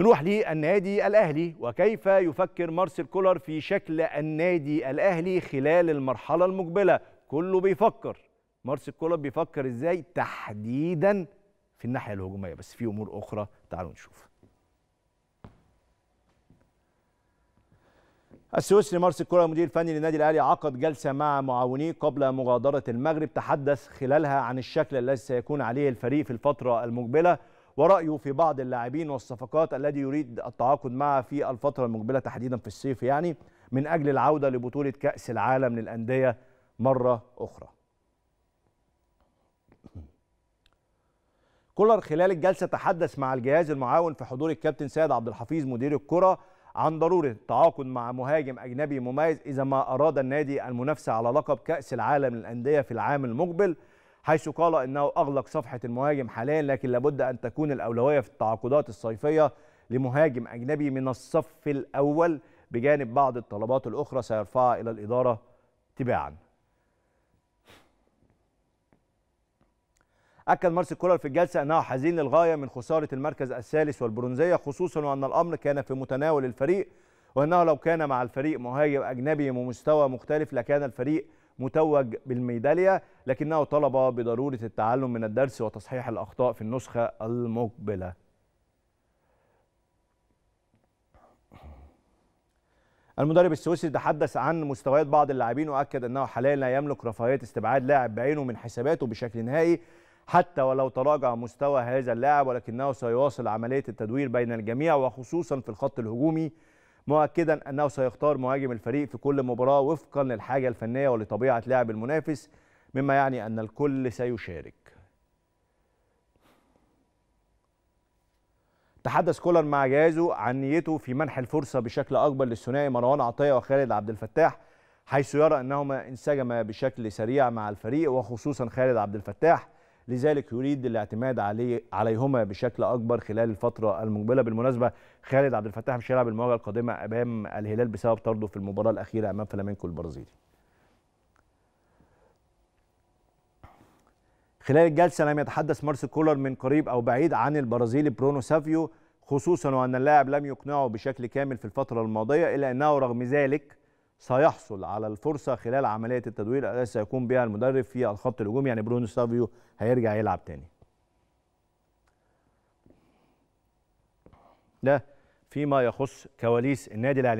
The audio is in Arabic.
نروح للنادي الأهلي وكيف يفكر مارسيل كولر في شكل النادي الأهلي خلال المرحلة المقبلة كله بيفكر مارسيل كولر بيفكر إزاي تحديدا في الناحية الهجومية بس في أمور أخرى تعالوا نشوف السويسري مارسيل كولر المدير الفني للنادي الاهلي عقد جلسه مع معاونيه قبل مغادره المغرب تحدث خلالها عن الشكل الذي سيكون عليه الفريق في الفتره المقبله ورأيه في بعض اللاعبين والصفقات الذي يريد التعاقد معها في الفترة المقبلة تحديدا في الصيف يعني من أجل العودة لبطولة كأس العالم للأندية مرة أخرى كولر خلال الجلسة تحدث مع الجهاز المعاون في حضور الكابتن سيد عبد الحفيظ مدير الكرة عن ضرورة التعاقد مع مهاجم أجنبي مميز إذا ما أراد النادي المنافسة على لقب كأس العالم للأندية في العام المقبل حيث قال انه اغلق صفحه المهاجم حاليا لكن لابد ان تكون الاولويه في التعاقدات الصيفيه لمهاجم اجنبي من الصف الاول بجانب بعض الطلبات الاخرى سيرفعها الى الاداره تباعا. اكد مارسيل كولر في الجلسه انه حزين للغايه من خساره المركز الثالث والبرونزيه خصوصا وان الامر كان في متناول الفريق وانه لو كان مع الفريق مهاجم اجنبي بمستوى مختلف لكان الفريق متوج بالميدالية لكنه طلب بضرورة التعلم من الدرس وتصحيح الأخطاء في النسخة المقبلة المدرب السويسري تحدث عن مستويات بعض اللاعبين واكد انه حاليا لا يملك رفاهيه استبعاد لاعب بعينه من حساباته بشكل نهائي حتى ولو تراجع مستوى هذا اللاعب ولكنه سيواصل عمليه التدوير بين الجميع وخصوصا في الخط الهجومي مؤكدا انه سيختار مهاجم الفريق في كل مباراه وفقا للحاجه الفنيه ولطبيعه لعب المنافس مما يعني ان الكل سيشارك تحدث كولر مع جهازه عن نيته في منح الفرصه بشكل اكبر للثنائي مروان عطيه وخالد عبد الفتاح حيث يرى انهما انسجما بشكل سريع مع الفريق وخصوصا خالد عبد الفتاح لذلك يريد الاعتماد عليه عليهما بشكل اكبر خلال الفتره المقبله بالمناسبه خالد عبد الفتاح مش هيلعب المواجهه القادمه امام الهلال بسبب طرده في المباراه الاخيره امام فلامينكو البرازيلي خلال الجلسة لم يتحدث مارسي كولر من قريب أو بعيد عن البرازيلي برونو سافيو خصوصا وأن اللاعب لم يقنعه بشكل كامل في الفترة الماضية إلا أنه رغم ذلك سيحصل على الفرصه خلال عمليه التدوير التي سيقوم بها المدرب في الخط الهجومي يعني برونو سافيو هيرجع يلعب تاني ده فيما يخص كواليس النادي الاهلي